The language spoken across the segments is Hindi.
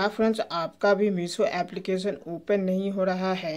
था हाँ फ्रेंड्स आपका भी मीशो एप्लीकेशन ओपन नहीं हो रहा है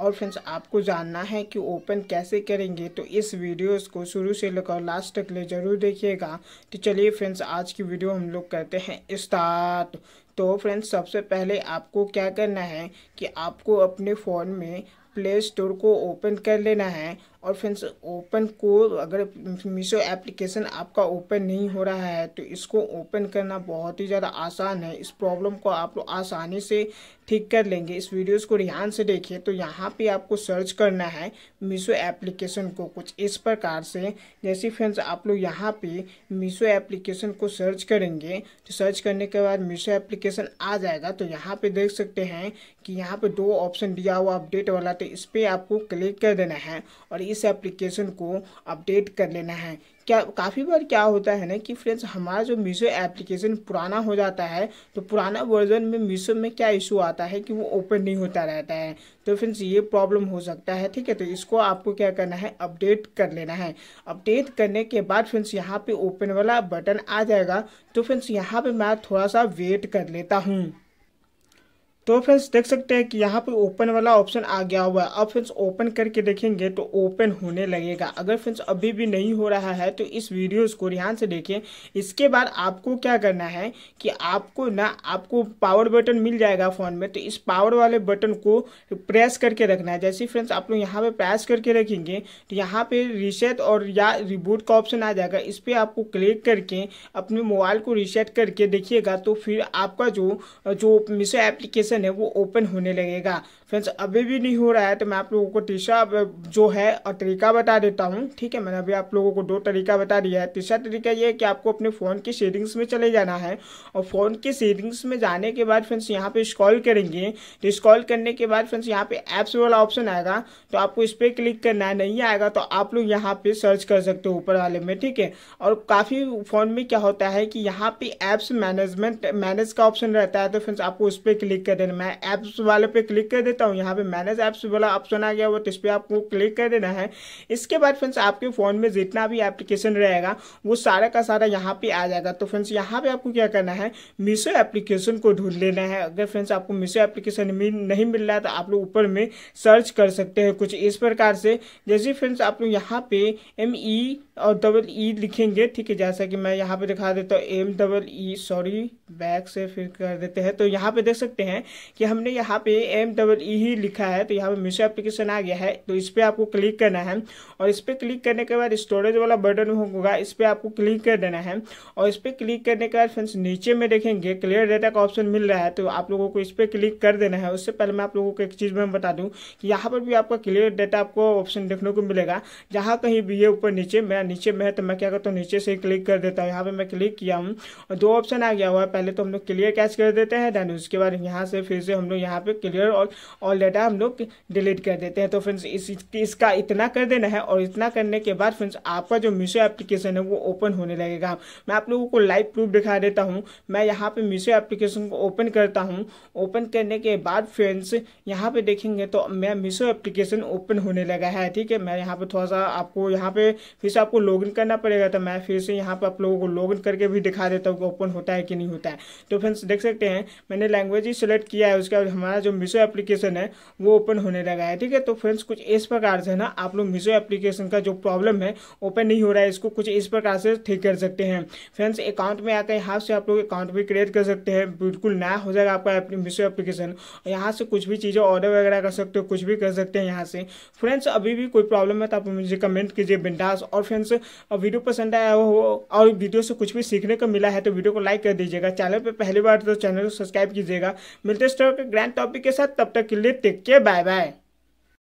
और फ्रेंड्स आपको जानना है कि ओपन कैसे करेंगे तो इस वीडियोस को शुरू से लेकर लास्ट तक ले ज़रूर देखिएगा तो चलिए फ्रेंड्स आज की वीडियो हम लोग करते हैं स्टार्ट तो फ्रेंड्स सबसे पहले आपको क्या करना है कि आपको अपने फ़ोन में प्ले स्टोर को ओपन कर लेना है और फ्रेंड्स ओपन को अगर मीशो एप्लीकेशन आपका ओपन नहीं हो रहा है तो इसको ओपन करना बहुत ही ज़्यादा आसान है इस प्रॉब्लम को आप लोग आसानी से ठीक कर लेंगे इस वीडियोस को ध्यान से देखिए तो यहाँ पे आपको सर्च करना है मीशो एप्लीकेशन को कुछ इस प्रकार से जैसे फ्रेंड्स आप लोग यहाँ पे मीशो एप्लीकेशन को सर्च करेंगे तो सर्च करने के बाद मीशो एप्लीकेशन आ जाएगा तो यहाँ पर देख सकते हैं कि यहाँ पर दो ऑप्शन दिया हुआ अपडेट वाला तो इस पर आपको क्लिक कर देना है और इस एप्लीकेशन को अपडेट कर लेना है क्या काफ़ी बार क्या होता है ना कि फ्रेंड्स हमारा जो मीशो एप्लीकेशन पुराना हो जाता है तो पुराना वर्जन में मीशो में क्या इशू आता है कि वो ओपन नहीं होता रहता है तो फ्रेंड्स ये प्रॉब्लम हो सकता है ठीक है तो इसको आपको क्या करना है अपडेट कर लेना है अपडेट करने के बाद फ्रेंड्स यहाँ पे ओपन वाला बटन आ जाएगा तो फ्रेंड्स यहाँ पर मैं थोड़ा सा वेट कर लेता हूँ तो फ्रेंड्स देख सकते हैं कि यहाँ पर ओपन वाला ऑप्शन आ गया हुआ है अब फ्रेंड्स ओपन करके देखेंगे तो ओपन होने लगेगा अगर फ्रेंड्स अभी भी नहीं हो रहा है तो इस वीडियोस को ध्यान से देखें इसके बाद आपको क्या करना है कि आपको ना आपको पावर बटन मिल जाएगा फ़ोन में तो इस पावर वाले बटन को प्रेस करके रखना है जैसे फ्रेंड्स आप लोग यहाँ पर प्रेस करके रखेंगे तो यहाँ पर रिसेट और या रिबूट का ऑप्शन आ जाएगा इस पर आपको क्लिक करके अपने मोबाइल को रिसेट करके देखिएगा तो फिर आपका जो जो मिसो एप्लीकेशन सेक्शन है वो ओपन होने लगेगा फ्रेंड्स अभी भी नहीं हो रहा है तो मैं आप लोगों को तीसरा जो है और तरीका बता देता हूँ ठीक है मैंने अभी आप लोगों को दो तरीका बता दिया है तीसरा तरीका ये है कि आपको अपने फ़ोन की सेटिंग्स में चले जाना है और फ़ोन की सेटिंग्स में जाने के बाद फ्रेंड्स यहाँ पर स्कॉल करेंगे तो स्कॉल करने के बाद फ्रेंड्स यहाँ पर ऐप्स वाला ऑप्शन आएगा तो आपको इस पर क्लिक करना है नहीं आएगा तो आप लोग यहाँ पर सर्च कर सकते हो ऊपर वाले में ठीक है और काफ़ी फ़ोन में क्या होता है कि यहाँ पर ऐप्स मैनेजमेंट मैनेज का ऑप्शन रहता है तो फ्रेंड्स आपको उस पर क्लिक कर देन मैं ऐप्स वाले पे क्लिक कर देता हूँ यहाँ पे मैनेज ऐप्स वाला ऑप्शन आ गया वो तो इस पर आपको क्लिक कर देना है इसके बाद फ्रेंड्स आपके फ़ोन में जितना भी एप्लीकेशन रहेगा वो सारा का सारा यहाँ पे आ जाएगा तो फ्रेंड्स यहाँ पे आपको क्या करना है मीशो एप्लीकेशन को ढूंढ लेना है अगर फ्रेंड्स आपको मीशो एप्लीकेशन नहीं मिल रहा है तो आप लोग ऊपर में सर्च कर सकते हैं कुछ इस प्रकार से जैसे फ्रेंड्स आप लोग यहाँ पे एम ई e और डबल ई e लिखेंगे ठीक है जैसा कि मैं यहाँ पे दिखा देता हूँ M double E sorry back से फिर कर देते हैं तो यहाँ पे देख सकते हैं कि हमने यहाँ पे एम डबल ई ही लिखा है तो यहाँ पे मिशो एप्लीकेशन आ गया है तो इस पर आपको क्लिक करना है और इस पर क्लिक करने के बाद स्टोरेज वाला बटन होगा इस पर आपको क्लिक कर देना है और इस पर क्लिक करने के बाद फ्रेंड्स नीचे में देखेंगे क्लियर डेटा का ऑप्शन मिल रहा है तो आप लोगों को इस पर क्लिक कर देना है उससे पहले मैं आप लोगों को एक चीज़ में बता दूँ कि यहाँ पर भी आपका क्लियर डेटा आपको ऑप्शन देखने को मिलेगा जहाँ कहीं भी ये ऊपर नीचे मैं नीचे में है तो मैं क्या करता हूँ नीचे से ही क्लिक कर देता हूँ यहाँ पर मैं क्लिक किया हूँ और दो ऑप्शन आ गया हुआ है पहले तो हम लोग क्लियर कैच कर देते हैं देन उसके बाद यहाँ से फिर से हम लोग यहाँ पे क्लियर और ऑल डाटा हम लोग डिलीट कर देते हैं तो फ्रेंड्स इस, इसका इतना कर देना है और इतना करने के बाद फ्रेंड्स आपका जो मीशो एप्लीकेशन है वो ओपन होने लगेगा मैं आप लोगों को लाइव प्रूफ दिखा देता हूँ मैं यहाँ पे मीशो एप्लीकेशन को ओपन करता हूँ ओपन करने के बाद फ्रेंड्स यहाँ पे देखेंगे तो मैं मीशो एप्लीकेशन ओपन होने लगा है ठीक है मैं यहाँ पे थोड़ा सा आपको यहाँ पे फिर से आपको लॉग करना पड़ेगा तो मैं फिर से यहाँ पे आप लोगों को लॉग करके भी दिखा देता हूँ कि ओपन होता है कि नहीं होता है तो फ्रेंड्स देख सकते हैं मैंने लैंग्वेज ही सिलेक्ट किया है बाद हमारा जो मीशो एप्लीकेशन है वो ओपन होने लगा है ठीक है तो फ्रेंड्स कुछ इस प्रकार से ना आप लोग मीशो एप्लीकेशन का जो प्रॉब्लम है ओपन नहीं हो रहा है इसको कुछ इस प्रकार से ठीक कर सकते हैं फ्रेंड्स अकाउंट में आकर यहाँ से आप लोग अकाउंट भी क्रिएट कर सकते हैं बिल्कुल नया हो जाएगा आपका मीशो एप्लीकेशन यहाँ से कुछ भी चीज़ें ऑर्डर वगैरह कर सकते हो कुछ भी कर सकते हैं यहाँ से फ्रेंड्स अभी भी कोई प्रॉब्लम है तो आप मुझे कमेंट कीजिए बिंदास और फ्रेंड्स वीडियो पसंद आया हो और वीडियो से कुछ भी सीखने को मिला है तो वीडियो को लाइक कर दीजिएगा चैनल पर पहली बार तो चैनल को सब्सक्राइब कीजिएगा मिलते लेटेस्ट ग्रैंड टॉपिक के साथ तब तक के लिए टेक के बाय बाय